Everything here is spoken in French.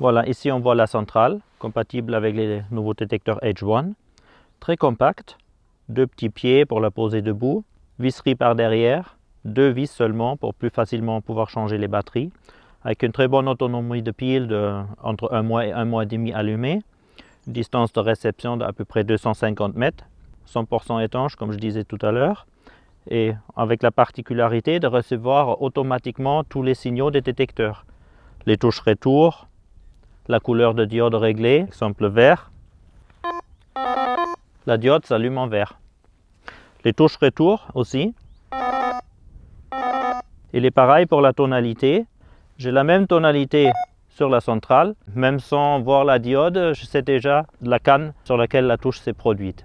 Voilà, ici on voit la centrale, compatible avec les nouveaux détecteurs Edge One. Très compact, deux petits pieds pour la poser debout, visserie par derrière, deux vis seulement pour plus facilement pouvoir changer les batteries, avec une très bonne autonomie de pile de entre un mois et un mois et demi allumé, distance de réception d'à peu près 250 mètres, 100% étanche comme je disais tout à l'heure, et avec la particularité de recevoir automatiquement tous les signaux des détecteurs, les touches retour, la couleur de diode réglée, exemple vert, la diode s'allume en vert. Les touches retour aussi. Il est pareil pour la tonalité. J'ai la même tonalité sur la centrale. Même sans voir la diode, je sais déjà la canne sur laquelle la touche s'est produite.